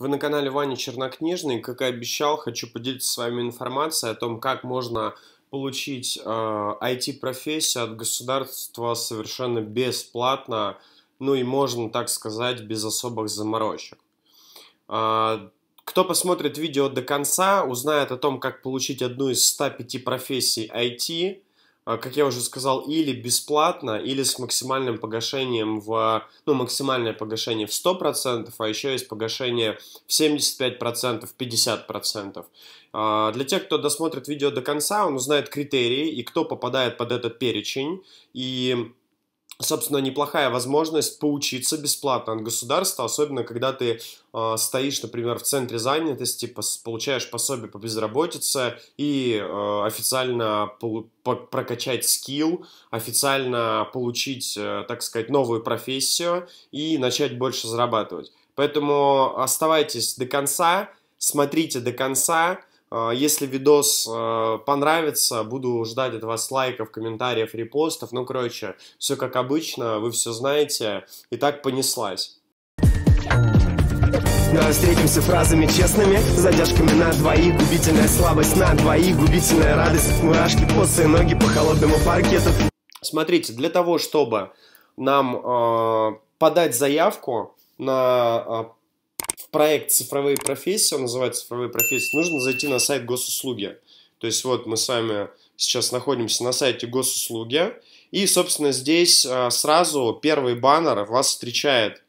Вы на канале Вани Чернокнижный. Как и обещал, хочу поделиться с вами информацией о том, как можно получить э, IT-профессию от государства совершенно бесплатно, ну и можно так сказать, без особых заморочек. Э, кто посмотрит видео до конца, узнает о том, как получить одну из 105 профессий IT, а, как я уже сказал, или бесплатно, или с максимальным погашением в... Ну, максимальное погашение в 100%, а еще есть погашение в 75%, 50%. А, для тех, кто досмотрит видео до конца, он узнает критерии и кто попадает под этот перечень. И собственно, неплохая возможность поучиться бесплатно от государства, особенно когда ты э, стоишь, например, в центре занятости, пос, получаешь пособие по безработице и э, официально полу, по, прокачать скилл, официально получить, э, так сказать, новую профессию и начать больше зарабатывать. Поэтому оставайтесь до конца, смотрите до конца, а, если видос а, понравится, буду ждать от вас лайков, комментариев, репостов. Ну, короче, все как обычно, вы все знаете. И так понеслась. Давай ну, встретимся фразами честными Задержками на двоих Губительная слабость на двоих Губительная радость Мурашки, босые ноги по холодному паркету Смотрите, для того, чтобы нам э, подать заявку на проект «Цифровые профессии», он называется «Цифровые профессии», нужно зайти на сайт госуслуги. То есть вот мы с вами сейчас находимся на сайте госуслуги, и, собственно, здесь а, сразу первый баннер вас встречает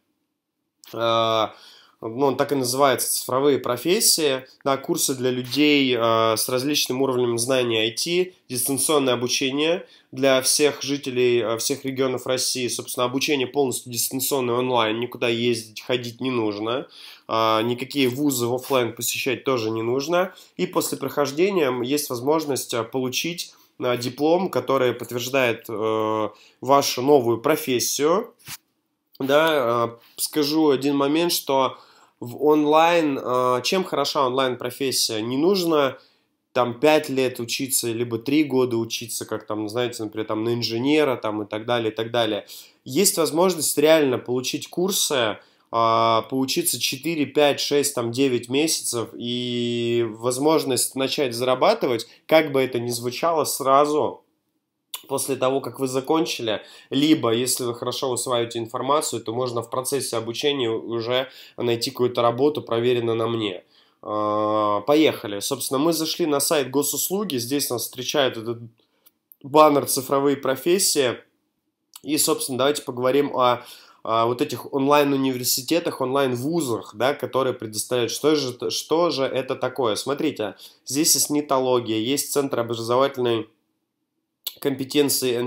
а, ну, он так и называется, цифровые профессии, да, курсы для людей э, с различным уровнем знания IT, дистанционное обучение для всех жителей э, всех регионов России, собственно, обучение полностью дистанционное онлайн, никуда ездить, ходить не нужно, э, никакие вузы в офлайн посещать тоже не нужно, и после прохождения есть возможность э, получить э, диплом, который подтверждает э, вашу новую профессию, да, э, скажу один момент, что в онлайн, э, чем хороша онлайн-профессия? Не нужно там 5 лет учиться, либо 3 года учиться, как там, знаете, например, там на инженера там и так далее, и так далее. Есть возможность реально получить курсы, э, поучиться 4, 5, 6, там 9 месяцев и возможность начать зарабатывать, как бы это ни звучало, сразу после того, как вы закончили, либо, если вы хорошо усваиваете информацию, то можно в процессе обучения уже найти какую-то работу, проверенную на мне. А, поехали. Собственно, мы зашли на сайт госуслуги, здесь нас встречает этот баннер «Цифровые профессии». И, собственно, давайте поговорим о вот этих онлайн-университетах, онлайн-вузах, да, которые предоставляют. Что же, что же это такое? Смотрите, здесь есть нетология, есть Центр образовательной компетенции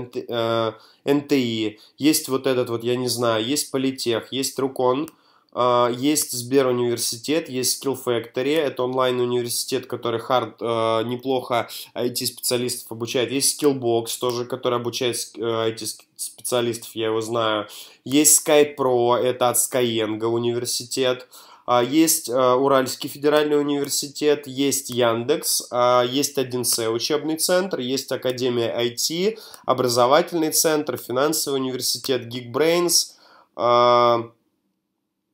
НТИ, э, есть вот этот вот, я не знаю, есть Политех, есть РУКон э, есть Сберуниверситет, есть Skill Factory, это онлайн-университет, который хард, э, неплохо IT-специалистов обучает, есть Skillbox тоже, который обучает э, IT-специалистов, я его знаю, есть Skype Pro это от Skyeng университет, а, есть а, Уральский федеральный университет, есть Яндекс, а, есть 1С учебный центр, есть Академия IT, образовательный центр, финансовый университет, Geekbrains,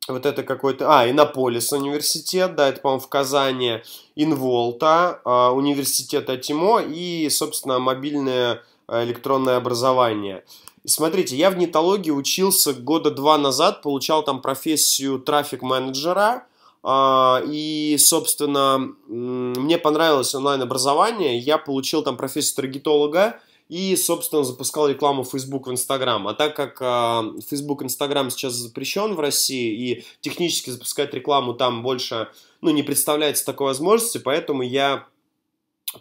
вот это какой-то... А, Иннополис университет, да, это, по-моему, в Казани, Инволта, университет Атимо и, собственно, мобильное электронное образование. И смотрите, я в нетологии учился года два назад, получал там профессию трафик-менеджера, а, и, собственно, мне понравилось онлайн-образование, я получил там профессию таргетолога, и, собственно, запускал рекламу в Facebook, в Instagram. А так как э, Facebook, Instagram сейчас запрещен в России, и технически запускать рекламу там больше, ну, не представляется такой возможности, поэтому я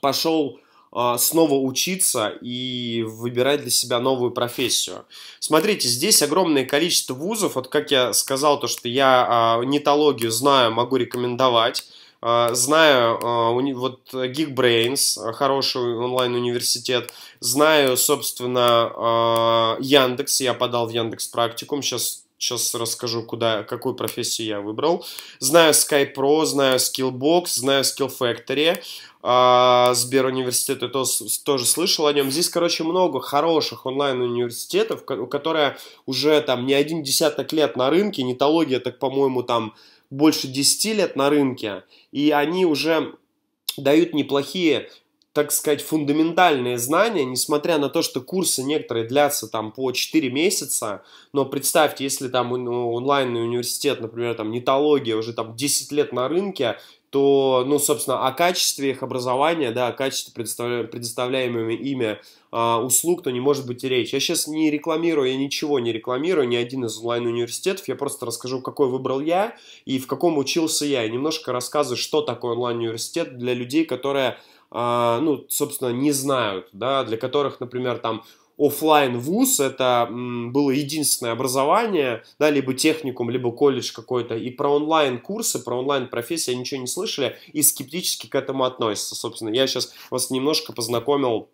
пошел а, снова учиться и выбирать для себя новую профессию. Смотрите, здесь огромное количество вузов. Вот как я сказал, то, что я а, нетологию знаю, могу рекомендовать. А, знаю вот Geekbrains, хороший онлайн-университет. Знаю, собственно, Яндекс. Я подал в Яндекс практикум. Сейчас Сейчас расскажу, куда, какую профессию я выбрал. Знаю SkyPro, знаю Skillbox, знаю Skillfactory а, Сбер университет, я тоже, слышал о нем. Здесь, короче, много хороших онлайн-университетов, которые уже там не один десяток лет на рынке. Нитология, так, по-моему, там больше 10 лет на рынке. И они уже дают неплохие так сказать, фундаментальные знания, несмотря на то, что курсы некоторые длятся там по 4 месяца, но представьте, если там ну, онлайн университет, например, там нетология уже там 10 лет на рынке, то, ну, собственно, о качестве их образования, да, о качестве предоставляемыми ими э, услуг, то не может быть и речь. Я сейчас не рекламирую, я ничего не рекламирую, ни один из онлайн-университетов, я просто расскажу, какой выбрал я и в каком учился я, и немножко рассказываю, что такое онлайн-университет для людей, которые а, ну, собственно, не знают, да, для которых, например, там офлайн вуз это было единственное образование, да, либо техникум, либо колледж какой-то, и про онлайн курсы, про онлайн профессии ничего не слышали и скептически к этому относятся. Собственно, я сейчас вас немножко познакомил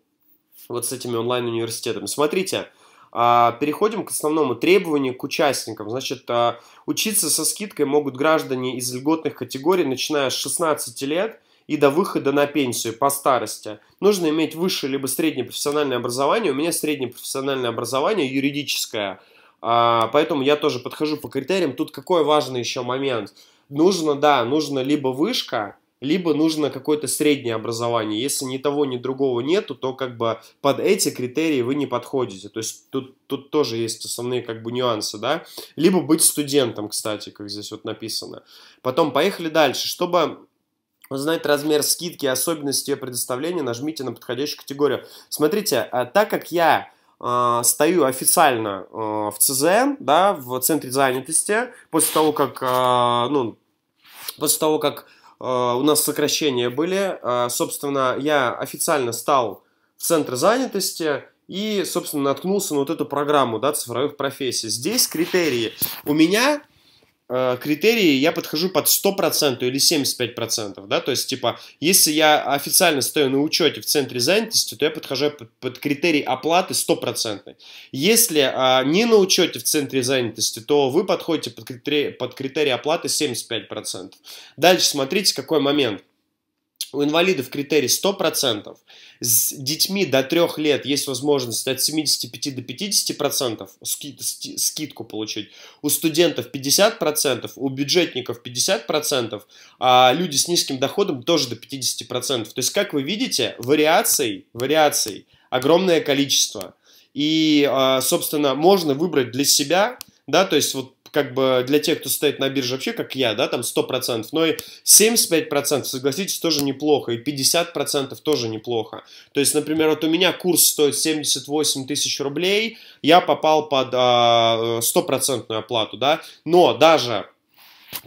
вот с этими онлайн университетами. Смотрите, а, Переходим к основному требованию к участникам. Значит, а, учиться со скидкой могут граждане из льготных категорий, начиная с 16 лет – и до выхода на пенсию по старости нужно иметь высшее либо среднее профессиональное образование. У меня среднее профессиональное образование юридическое, а, поэтому я тоже подхожу по критериям. Тут какой важный еще момент? Нужно, да, нужно либо вышка, либо нужно какое-то среднее образование. Если ни того, ни другого нету, то как бы под эти критерии вы не подходите. То есть тут, тут тоже есть основные как бы нюансы, да. Либо быть студентом, кстати, как здесь вот написано. Потом поехали дальше. Чтобы узнать размер скидки и особенности ее предоставления, нажмите на подходящую категорию. Смотрите, э, так как я э, стою официально э, в ЦЗН, да, в центре занятости, после того, как, ну, после того, как у нас сокращения были, собственно, я официально стал в центр занятости, и, собственно, наткнулся на вот эту программу да, цифровых профессий. Здесь критерии. У меня Э, критерии я подхожу под 100% или 75%, да, то есть, типа, если я официально стою на учете в центре занятости, то я подхожу под, под критерий оплаты 100%. Если э, не на учете в центре занятости, то вы подходите под критерий, под критерий оплаты 75%. Дальше смотрите, какой момент. У инвалидов критерий 100%. С детьми до 3 лет есть возможность от 75 до 50% скид, скидку получить. У студентов 50%, у бюджетников 50%, а люди с низким доходом тоже до 50%. То есть, как вы видите, вариаций, вариаций огромное количество. И, а, собственно, можно выбрать для себя, да, то есть вот как бы для тех, кто стоит на бирже вообще, как я, да, там 100%, но и 75%, согласитесь, тоже неплохо, и 50% тоже неплохо. То есть, например, вот у меня курс стоит 78 тысяч рублей, я попал под а, стопроцентную оплату, да, но даже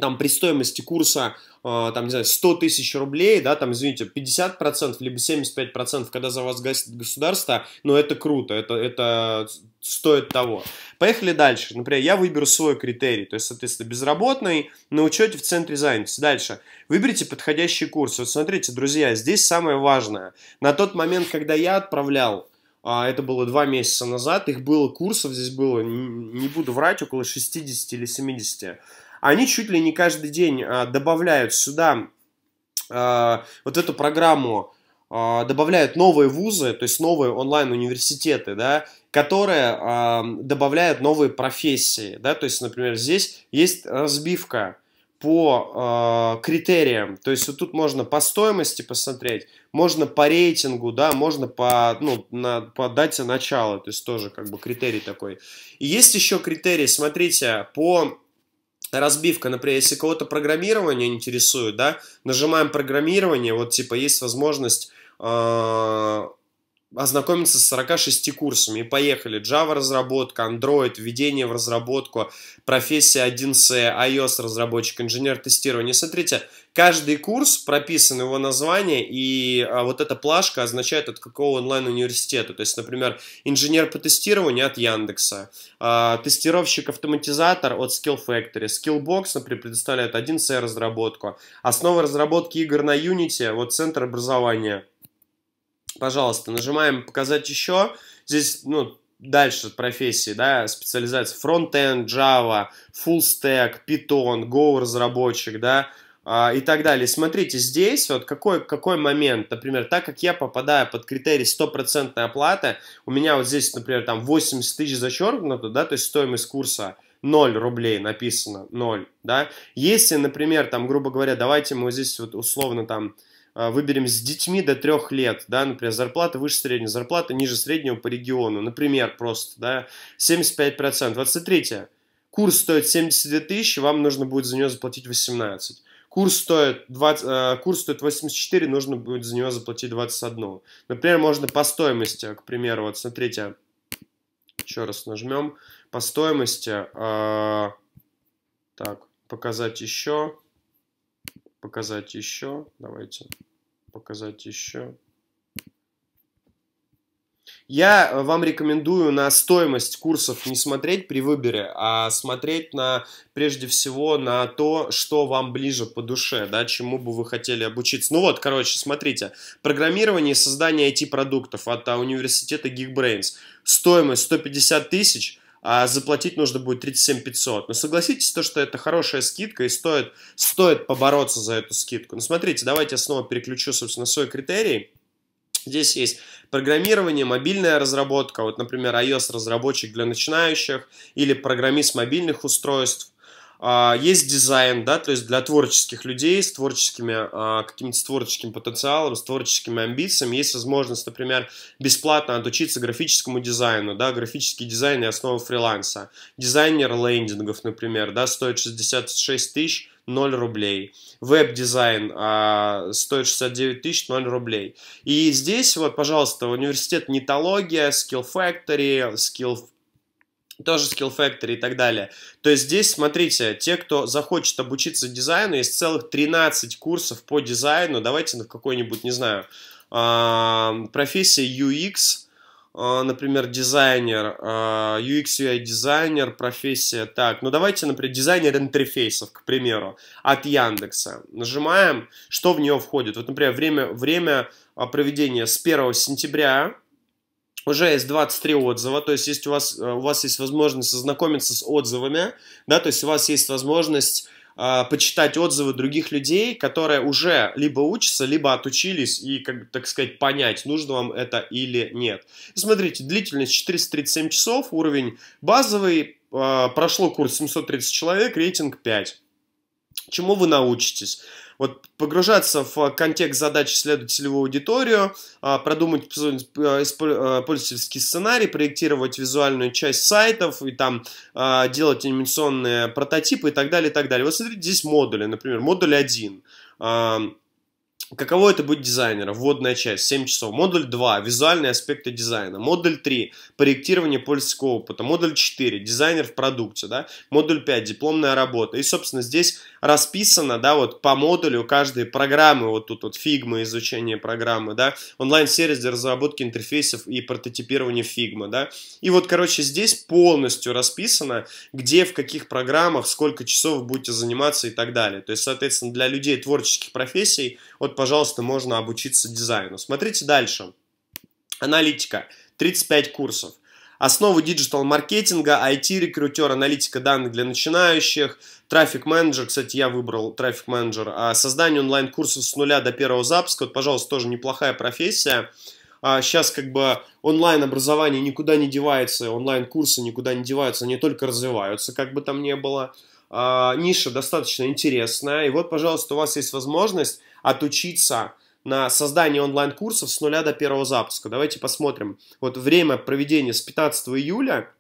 там при стоимости курса Э, там, не знаю, 100 тысяч рублей, да, там, извините, 50% либо 75%, когда за вас гасит государство, но ну, это круто, это, это стоит того. Поехали дальше. Например, я выберу свой критерий, то есть, соответственно, безработный, на учете в центре занятости. Дальше. Выберите подходящий курс. Вот смотрите, друзья, здесь самое важное. На тот момент, когда я отправлял а, это было два месяца назад, их было курсов, здесь было, не буду врать, около 60 или 70 они чуть ли не каждый день а, добавляют сюда а, вот эту программу, а, добавляют новые вузы, то есть новые онлайн-университеты, да, которые добавляют новые профессии, да, то есть, например, здесь есть разбивка, по э, критериям. То есть вот тут можно по стоимости посмотреть, можно по рейтингу, да, можно по, ну, на, по дате начала, то есть тоже как бы критерий такой. И есть еще критерии, смотрите, по разбивка, например, если кого-то программирование интересует, да, нажимаем программирование, вот типа есть возможность а, ознакомиться с 46 курсами. И поехали. Java разработка, Android, введение в разработку, профессия 1 с iOS разработчик, инженер тестирования. Смотрите, каждый курс прописан его название, и а, вот эта плашка означает от какого онлайн-университета. То есть, например, инженер по тестированию от Яндекса, а, тестировщик-автоматизатор от Skill Factory, Skillbox, например, предоставляет 1 с разработку, основы разработки игр на Unity, вот центр образования – Пожалуйста, нажимаем «Показать еще». Здесь, ну, дальше профессии, да, специализация. Фронтенд, Java, Full Stack, Python, Go-разработчик, да, а, и так далее. Смотрите, здесь вот какой, какой момент, например, так как я попадаю под критерий стопроцентной оплаты, у меня вот здесь, например, там 80 тысяч зачеркнуто, да, то есть стоимость курса 0 рублей написано, 0, да. Если, например, там, грубо говоря, давайте мы здесь вот условно там а, выберем с детьми до трех лет, да, например, зарплата выше средней, зарплата ниже среднего по региону, например, просто, да, 75%. 23 курс стоит 72 тысячи, вам нужно будет за нее заплатить 18. Курс стоит, 20, а, курс стоит 84, нужно будет за него заплатить 21. Например, можно по стоимости, к примеру, вот смотрите, еще раз нажмем, по стоимости, э, так, показать еще, показать еще, давайте, показать еще. Я э, вам рекомендую на стоимость курсов не смотреть при выборе, а смотреть на, прежде всего на то, что вам ближе по душе, да, чему бы вы хотели обучиться. Ну вот, короче, смотрите. Программирование и создание IT-продуктов от а, университета Geekbrains. Стоимость 150 тысяч – а заплатить нужно будет 37 500. Но согласитесь, то, что это хорошая скидка и стоит, стоит побороться за эту скидку. Ну, смотрите, давайте я снова переключу, собственно, свой критерий. Здесь есть программирование, мобильная разработка, вот, например, iOS-разработчик для начинающих или программист мобильных устройств, а, есть дизайн, да, то есть для творческих людей с творческими, а, каким-то творческим потенциалом, с творческими амбициями. Есть возможность, например, бесплатно отучиться графическому дизайну, да, графический дизайн и основа фриланса. Дизайнер лендингов, например, да, стоит 66 тысяч, 0 рублей. Веб-дизайн а, стоит 69 тысяч, 0 рублей. И здесь вот, пожалуйста, университет нетология, Skill Factory, Skill тоже Skill Factory и так далее. То есть здесь, смотрите, те, кто захочет обучиться дизайну, есть целых 13 курсов по дизайну. Давайте на какой-нибудь, не знаю, а, профессия UX, а, например, дизайнер, UX, а, UI дизайнер, профессия, так, ну давайте, например, дизайнер интерфейсов, к примеру, от Яндекса. Нажимаем, что в нее входит. Вот, например, время, время проведения с 1 сентября уже есть 23 отзыва, то есть есть у вас, э, у вас есть возможность ознакомиться с отзывами, да, то есть у вас есть возможность э, почитать отзывы других людей, которые уже либо учатся, либо отучились и, как, так сказать, понять, нужно вам это или нет. Смотрите, длительность 437 часов, уровень базовый, э, прошло курс 730 человек, рейтинг 5. Чему вы научитесь? Вот погружаться в э, контекст задач, исследовать целевую аудиторию, а, продумать э, э, пользовательский сценарий, проектировать визуальную часть сайтов и там а, делать анимационные прототипы и так далее, и так далее. Вот смотрите, здесь модули, например, модуль 1 Каково это быть дизайнером? Вводная часть, 7 часов. Модуль 2, визуальные аспекты дизайна. Модуль 3, проектирование польского опыта. Модуль 4, дизайнер в продукте. Да? Модуль 5, дипломная работа. И, собственно, здесь расписано, да, вот по модулю каждой программы, вот тут вот фигма, изучение программы, да, онлайн-сервис для разработки интерфейсов и прототипирования фигма, да. И вот, короче, здесь полностью расписано, где, в каких программах, сколько часов будете заниматься и так далее. То есть, соответственно, для людей творческих профессий вот, пожалуйста, можно обучиться дизайну. Смотрите дальше. Аналитика. 35 курсов. Основы диджитал-маркетинга, IT-рекрутер, аналитика данных для начинающих, трафик-менеджер, кстати, я выбрал трафик-менеджер, а создание онлайн-курсов с нуля до первого запуска, вот, пожалуйста, тоже неплохая профессия. сейчас а как бы онлайн-образование никуда не девается, онлайн-курсы никуда не деваются, они только развиваются, как бы там ни было. А, ниша достаточно интересная, и вот, пожалуйста, у вас есть возможность отучиться на создание онлайн-курсов с нуля до первого запуска. Давайте посмотрим. Вот время проведения с 15 июля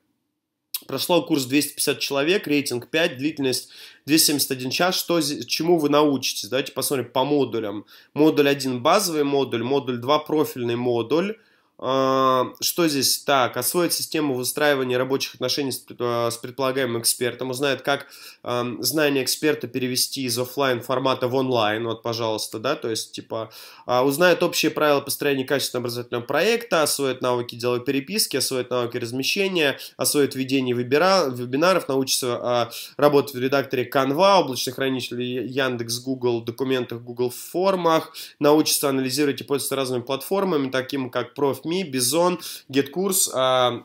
прошло курс 250 человек, рейтинг 5, длительность 271 час. Что, чему вы научитесь? Давайте посмотрим по модулям. Модуль 1 – базовый модуль, модуль 2 – профильный модуль, а, что здесь? Так, освоит систему выстраивания рабочих отношений с а, предполагаемым экспертом, узнает, как знание эксперта перевести из офлайн формата в онлайн, вот, пожалуйста, да, то есть, типа, а, узнает общие правила построения качественного образовательного проекта, освоит навыки деловой переписки, освоит навыки размещения, освоит ведение вебинаров, научится работать в редакторе Canva, облачных хранителей Яндекс, Google, документах, Google формах, научится анализировать и пользоваться разными платформами, таким как профи Me, Бизон, GetCourse, а,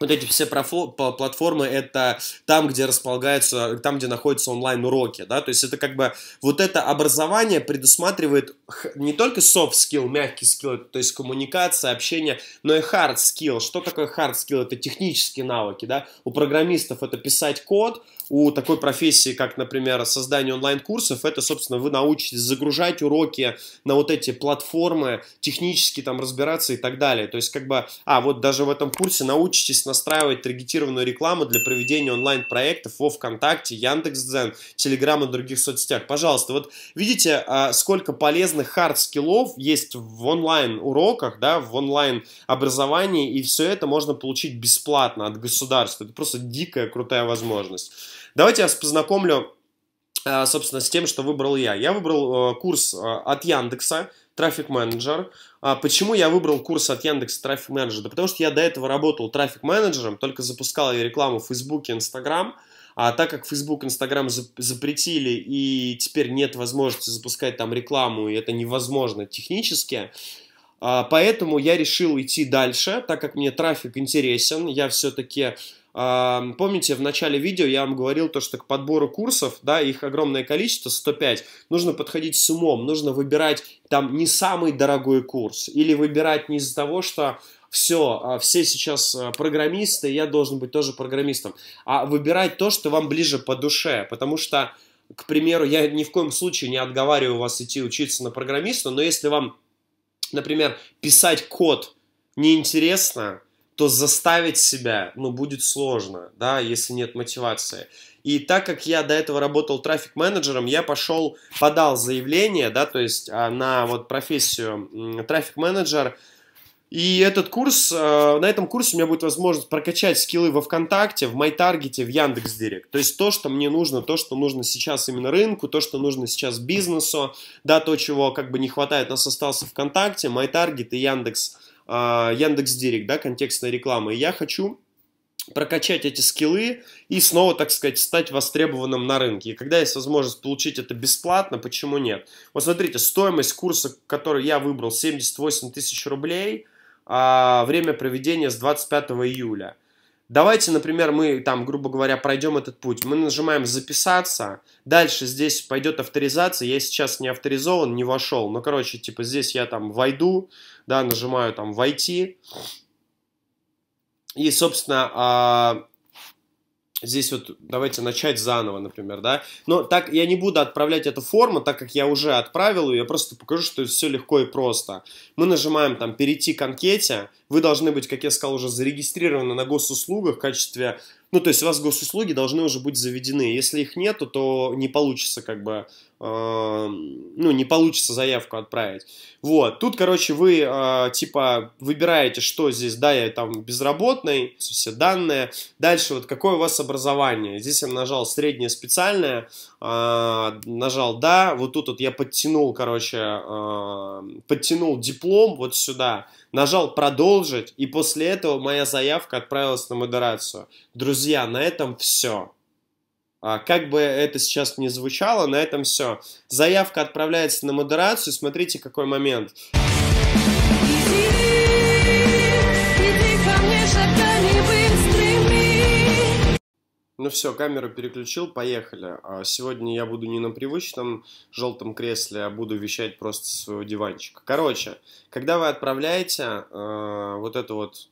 вот эти все платформы это там, где располагаются, там, где находятся онлайн-уроки, да, то есть это как бы вот это образование предусматривает не только soft skill, мягкий skill, то есть коммуникация, общение, но и hard skill. Что такое hard skill? Это технические навыки, да, у программистов это писать код, у такой профессии, как, например, создание онлайн-курсов, это, собственно, вы научитесь загружать уроки на вот эти платформы, технически там разбираться и так далее. То есть, как бы, а, вот даже в этом курсе научитесь настраивать таргетированную рекламу для проведения онлайн-проектов во ВКонтакте, Яндекс.Дзен, Телеграм и других соцсетях. Пожалуйста, вот видите, а, сколько полезных хард-скиллов есть в онлайн-уроках, да, в онлайн-образовании, и все это можно получить бесплатно от государства. Это просто дикая крутая возможность. Давайте я вас познакомлю, э, собственно, с тем, что выбрал я. Я выбрал э, курс э, от Яндекса, Traffic Manager. А почему я выбрал курс от Яндекса Traffic Manager? Да потому что я до этого работал трафик менеджером, только запускал я рекламу в Фейсбуке, Инстаграм. А так как Facebook, Instagram запретили и теперь нет возможности запускать там рекламу, и это невозможно технически, а, Поэтому я решил идти дальше, так как мне трафик интересен. Я все-таки Помните, в начале видео я вам говорил то, что к подбору курсов, да, их огромное количество, 105, нужно подходить с умом, нужно выбирать там не самый дорогой курс или выбирать не из-за того, что все, а, все сейчас а, программисты, я должен быть тоже программистом, а выбирать то, что вам ближе по душе, потому что, к примеру, я ни в коем случае не отговариваю вас идти учиться на программиста, но если вам, например, писать код неинтересно, то заставить себя, ну, будет сложно, да, если нет мотивации. И так как я до этого работал трафик-менеджером, я пошел, подал заявление, да, то есть а, на вот профессию трафик-менеджер, и этот курс, э, на этом курсе у меня будет возможность прокачать скиллы во ВКонтакте, в МайТаргете, в Яндекс.Директ. То есть то, что мне нужно, то, что нужно сейчас именно рынку, то, что нужно сейчас бизнесу, да, то, чего как бы не хватает, у нас остался ВКонтакте, MyTarget и Яндекс.Директ а, Яндекс Директ, да, контекстная реклама. И я хочу прокачать эти скиллы и снова, так сказать, стать востребованным на рынке. И когда есть возможность получить это бесплатно, почему нет? Вот смотрите, стоимость курса, который я выбрал, 78 тысяч рублей, а время проведения с 25 июля – Давайте, например, мы там, грубо говоря, пройдем этот путь. Мы нажимаем «Записаться». Дальше здесь пойдет авторизация. Я сейчас не авторизован, не вошел. Но ну, короче, типа здесь я там войду, да, нажимаю там «Войти». И, собственно, а, Здесь вот давайте начать заново, например, да. Но так я не буду отправлять эту форму, так как я уже отправил ее, я просто покажу, что все легко и просто. Мы нажимаем там «Перейти к анкете», вы должны быть, как я сказал, уже зарегистрированы на госуслугах в качестве... Ну, то есть у вас госуслуги должны уже быть заведены. Если их нету, то не получится как бы... Э, ну, не получится заявку отправить. Вот. Тут, короче, вы э, типа выбираете, что здесь. Да, я там безработный, все данные. Дальше вот какое у вас образование. Здесь я нажал среднее специальное, э, нажал да. Вот тут вот я подтянул, короче, э, подтянул диплом вот сюда нажал «Продолжить», и после этого моя заявка отправилась на модерацию. Друзья, на этом все. А, как бы это сейчас ни звучало, на этом все. Заявка отправляется на модерацию. Смотрите, какой момент. Иди! Ну все, камеру переключил, поехали. А сегодня я буду не на привычном желтом кресле, а буду вещать просто с своего диванчика. Короче, когда вы отправляете э, вот эту вот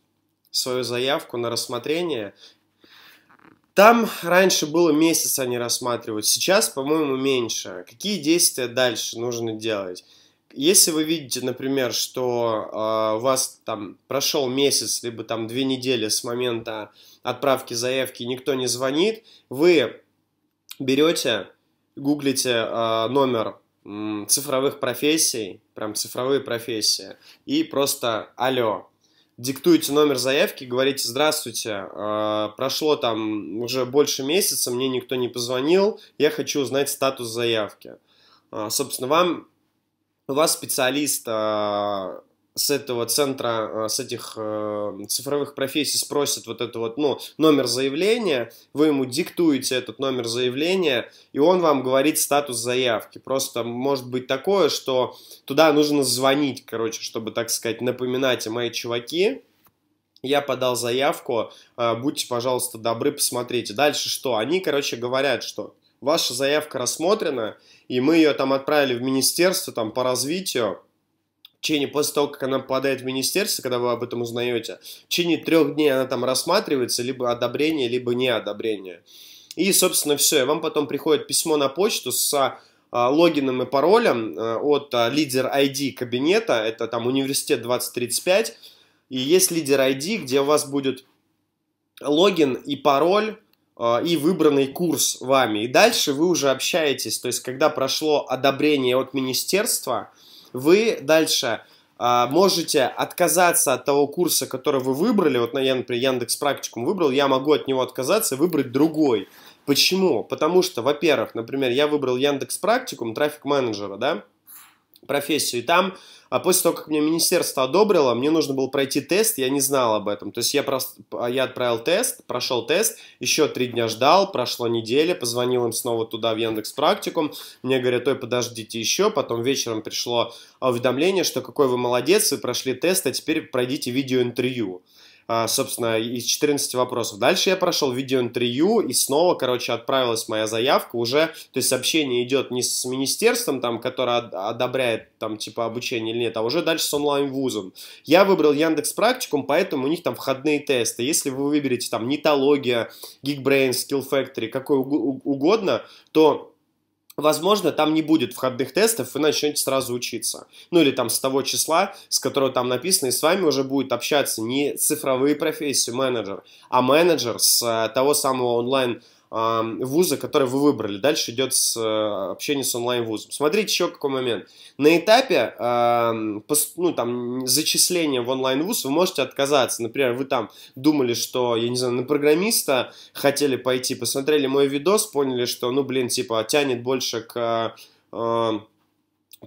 свою заявку на рассмотрение, там раньше было месяц они а рассматривать, сейчас, по-моему, меньше. Какие действия дальше нужно делать? Если вы видите, например, что э, у вас там прошел месяц, либо там две недели с момента отправки заявки, никто не звонит, вы берете, гуглите э, номер э, цифровых профессий, прям цифровые профессии, и просто алло, диктуете номер заявки, говорите «Здравствуйте, э, прошло там уже больше месяца, мне никто не позвонил, я хочу узнать статус заявки». Э, собственно, вам у вас специалист э, с этого центра, э, с этих э, цифровых профессий спросит вот это вот, ну, номер заявления, вы ему диктуете этот номер заявления, и он вам говорит статус заявки. Просто может быть такое, что туда нужно звонить, короче, чтобы, так сказать, напоминать, мои чуваки, я подал заявку, а, будьте, пожалуйста, добры, посмотрите. Дальше что? Они, короче, говорят, что ваша заявка рассмотрена, и мы ее там отправили в министерство там, по развитию, в течение, после того, как она попадает в министерство, когда вы об этом узнаете, в течение трех дней она там рассматривается, либо одобрение, либо неодобрение. И, собственно, все. И вам потом приходит письмо на почту с а, логином и паролем э, от а, лидер ID кабинета, это там университет 2035, и есть лидер ID, где у вас будет логин и пароль а, и выбранный курс вами. И дальше вы уже общаетесь, то есть когда прошло одобрение от министерства, вы дальше а, можете отказаться от того курса, который вы выбрали, вот я, например, Яндекс практикум выбрал, я могу от него отказаться и выбрать другой. Почему? Потому что, во-первых, например, я выбрал Яндекс практикум, трафик менеджера, да, профессию. И там, а после того, как мне министерство одобрило, мне нужно было пройти тест, я не знал об этом. То есть я, просто, а, я отправил тест, прошел тест, еще три дня ждал, прошла неделя, позвонил им снова туда, в Яндекс Практикум, мне говорят, ой, подождите еще, потом вечером пришло а, уведомление, что какой вы молодец, вы прошли тест, а теперь пройдите видеоинтервью. интервью а, собственно, из 14 вопросов. Дальше я прошел видеоинтервью, и снова, короче, отправилась моя заявка уже, то есть сообщение идет не с министерством, там, которое одобряет, там, типа, обучение или нет, а уже дальше с онлайн-вузом. Я выбрал Яндекс Практикум, поэтому у них там входные тесты. Если вы выберете там нетология, Geekbrain, Skill Factory, какой угу-, угодно, то Возможно, там не будет входных тестов, вы начнете сразу учиться. Ну или там с того числа, с которого там написано, и с вами уже будет общаться не цифровые профессии менеджер, а менеджер с э, того самого онлайн вуза, который вы выбрали. Дальше идет с, э, общение с онлайн-вузом. Смотрите еще какой момент. На этапе ну, там, зачисления в онлайн-вуз вы можете отказаться. Например, вы там думали, что, я не знаю, на программиста хотели пойти, посмотрели мой видос, поняли, что, ну, блин, типа, тянет больше к э,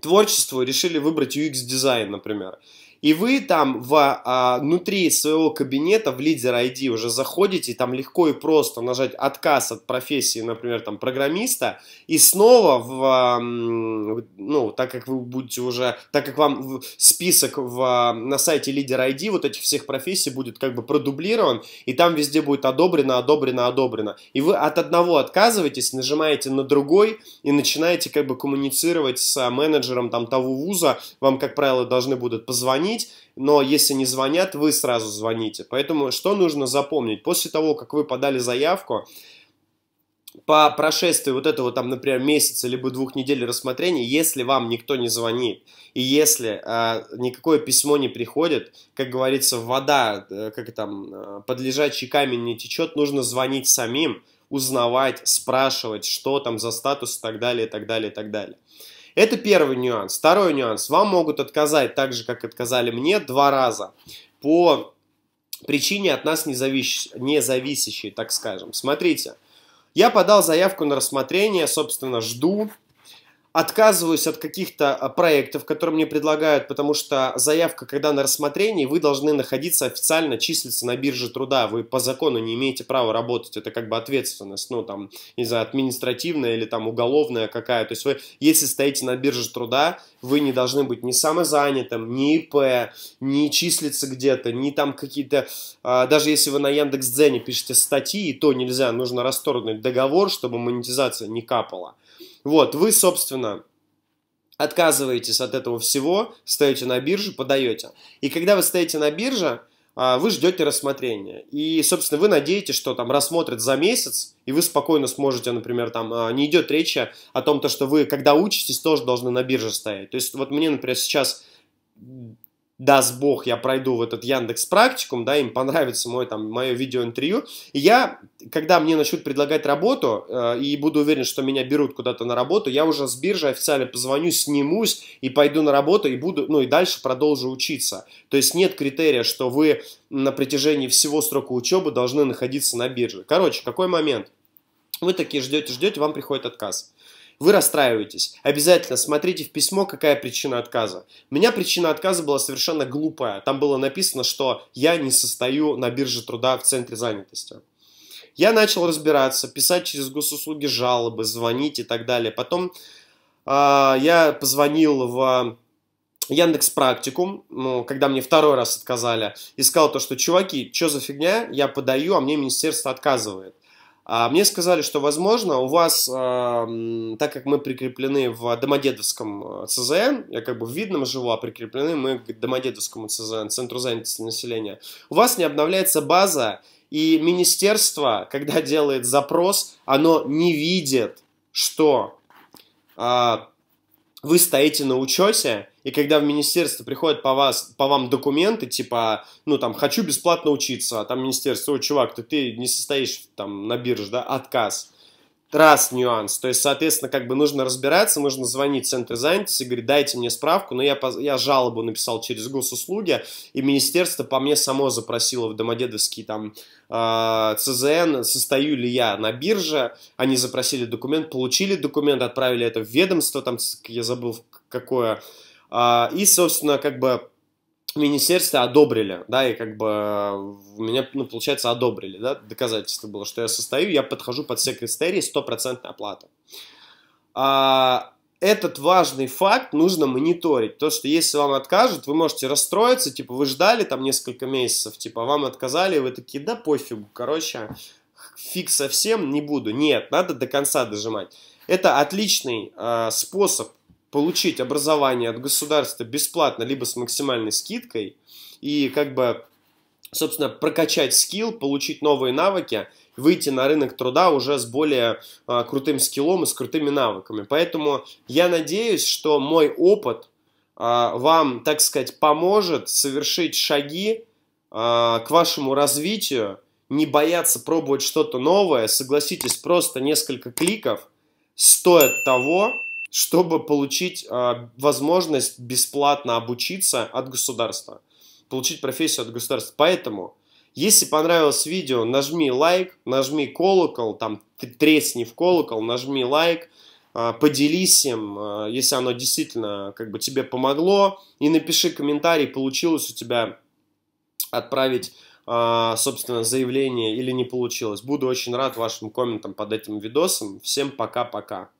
творчеству, решили выбрать UX-дизайн, например. И вы там в, а, внутри своего кабинета в лидер ID уже заходите, там легко и просто нажать отказ от профессии, например, там программиста, и снова, в, а, ну, так как вы будете уже, так как вам список в, а, на сайте лидер ID вот этих всех профессий будет как бы продублирован, и там везде будет одобрено, одобрено, одобрено. И вы от одного отказываетесь, нажимаете на другой и начинаете как бы коммуницировать с а, менеджером там того вуза, вам, как правило, должны будут позвонить, звонить, но если не звонят, вы сразу звоните. Поэтому что нужно запомнить? После того, как вы подали заявку, по прошествии вот этого там, например, месяца либо двух недель рассмотрения, если вам никто не звонит и если э, никакое письмо не приходит, как говорится, вода, э, как там, э, под камень не течет, нужно звонить самим, узнавать, спрашивать, что там за статус и так далее, и так далее, и так далее. Это первый нюанс. Второй нюанс. Вам могут отказать так же, как отказали мне, два раза по причине от нас независящей, так скажем. Смотрите, я подал заявку на рассмотрение, собственно, жду отказываюсь от каких-то а, проектов, которые мне предлагают, потому что заявка, когда на рассмотрении, вы должны находиться официально, числиться на бирже труда, вы по закону не имеете права работать, это как бы ответственность, ну там, не знаю, административная или там уголовная какая, то есть вы, если стоите на бирже труда, вы не должны быть ни самозанятым, ни ИП, ни числиться где-то, ни там какие-то, а, даже если вы на Яндекс.Дзене пишете статьи, то нельзя, нужно расторгнуть договор, чтобы монетизация не капала. Вот, вы, собственно, отказываетесь от этого всего, стоите на бирже, подаете. И когда вы стоите на бирже, а, вы ждете рассмотрения. И, собственно, вы надеетесь, что там рассмотрят за месяц, и вы спокойно сможете, например, там, а, не идет речи о том, то, что вы, когда учитесь, тоже должны на бирже стоять. То есть, вот мне, например, сейчас даст бог, я пройду в этот Яндекс практикум, да, им понравится мой, там, мое видеоинтервью, и я, когда мне начнут предлагать работу, э, и буду уверен, что меня берут куда-то на работу, я уже с биржи официально позвоню, снимусь и пойду на работу, и буду, ну, и дальше продолжу учиться. То есть нет критерия, что вы на протяжении всего срока учебы должны находиться на бирже. Короче, какой момент? Вы такие ждете, ждете, вам приходит отказ. Вы расстраиваетесь. Обязательно смотрите в письмо, какая причина отказа. У меня причина отказа была совершенно глупая. Там было написано, что я не состою на бирже труда в центре занятости. Я начал разбираться, писать через госуслуги жалобы, звонить и так далее. Потом э, я позвонил в Яндекс практику, ну, когда мне второй раз отказали, и сказал то, что, чуваки, что за фигня, я подаю, а мне министерство отказывает. А, мне сказали, что, возможно, у вас, а, так как мы прикреплены в Домодедовском а, ЦЗН, я как бы в Видном живу, а прикреплены мы к Домодедовскому ЦЗН, Центру занятости населения, у вас не обновляется база, и министерство, когда делает запрос, оно не видит, что вы стоите на учете, и когда в министерство приходят по, вас, по вам документы, типа, ну, там, хочу бесплатно учиться, а там министерство, ой, чувак, ты, ты не состоишь там на бирже, да, отказ. Раз нюанс. То есть, соответственно, как бы нужно разбираться, нужно звонить в центр занятости, говорить, дайте мне справку, но я, я жалобу написал через госуслуги, и министерство по мне само запросило в Домодедовский там э, ЦЗН, состою ли я на бирже, они запросили документ, получили документ, отправили это в ведомство, там, я забыл какое, а, и, собственно, как бы министерство одобрили, да, и как бы э, меня, ну, получается, одобрили, да, доказательство было, что я состою, я подхожу под все секретарий, стопроцентная оплата. А, этот важный факт нужно мониторить, то, что если вам откажут, вы можете расстроиться, типа, вы ждали там несколько месяцев, типа, а вам отказали, и вы такие, да пофигу, короче, фиг совсем, не буду. Нет, надо до конца дожимать. Это отличный э, способ получить образование от государства бесплатно, либо с максимальной скидкой, и как бы, собственно, прокачать скилл, получить новые навыки, выйти на рынок труда уже с более а, крутым скиллом и с крутыми навыками. Поэтому я надеюсь, что мой опыт а, вам, так сказать, поможет совершить шаги а, к вашему развитию, не бояться пробовать что-то новое, согласитесь, просто несколько кликов стоит того, чтобы получить э, возможность бесплатно обучиться от государства, получить профессию от государства. Поэтому, если понравилось видео, нажми лайк, нажми колокол, там тресни в колокол, нажми лайк, э, поделись им, э, если оно действительно как бы тебе помогло, и напиши комментарий, получилось у тебя отправить собственно, заявление или не получилось. Буду очень рад вашим комментам под этим видосом. Всем пока-пока.